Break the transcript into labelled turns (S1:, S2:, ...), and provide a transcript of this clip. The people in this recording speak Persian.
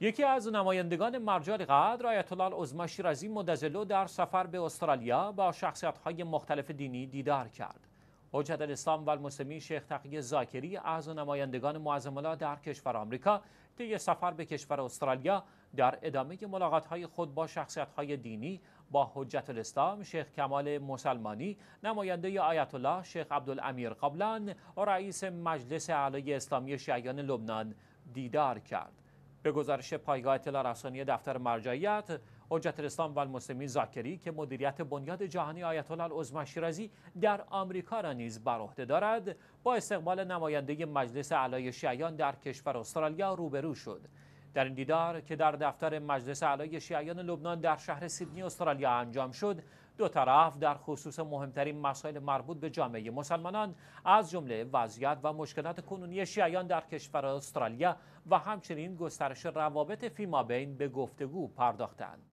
S1: یکی از نمایندگان مرجع قدر آیت الله العظما شیرازی مدزلو در سفر به استرالیا با های مختلف دینی دیدار کرد. حجت الاسلام و المسلمین شیخ تقی زاکری از نمایندگان معظم در کشور آمریکا طی سفر به کشور استرالیا در ادامه های خود با های دینی با حجت الاسلام شیخ کمال مسلمانی نماینده آیت الله شیخ عبدالامیر قبلان و رئیس مجلس اعلی اسلامی شیعیان لبنان دیدار کرد. به گزارش پایگاه اطلاع رسانی دفتر مرجعیت حجت الاسلام و المسلمین زاکری که مدیریت بنیاد جهانی آیت الله در آمریکا را نیز بر عهده دارد با استقبال نماینده مجلس علای شیعیان در کشور استرالیا روبرو شد در این دیدار که در دفتر مجلس علای شیعیان لبنان در شهر سیدنی استرالیا انجام شد دو طرف در خصوص مهمترین مسائل مربوط به جامعه مسلمانان از جمله وضعیت و مشکلات کنونی شیعیان در کشور استرالیا و همچنین گسترش روابط فیما بین به گفتگو پرداختند